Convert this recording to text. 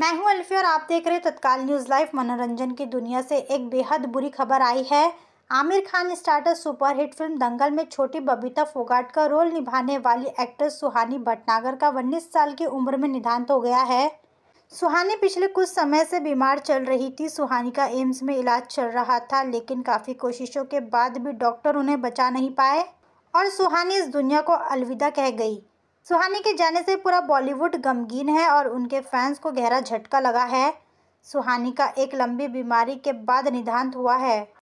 मैं हूं अल्फी और आप देख रहे तत्काल न्यूज़ लाइव मनोरंजन की दुनिया से एक बेहद बुरी खबर आई है Aamir Khan starrer superhit film Dangal में छोटी बबीता फोगाट का रोल निभाने वाली एक्ट्रेस सुहानी भटनागर का उन्नीस साल की उम्र में निधांत हो गया है सुहानी पिछले कुछ समय से बीमार चल रही थी सुहानी का एम्स में इलाज चल रहा था लेकिन काफ़ी कोशिशों के बाद भी डॉक्टर उन्हें बचा नहीं पाए और सुहानी इस दुनिया को अलविदा कह गई सुहानी के जाने से पूरा बॉलीवुड गमगीन है और उनके फैंस को गहरा झटका लगा है सुहानी का एक लंबी बीमारी के बाद निधांत हुआ है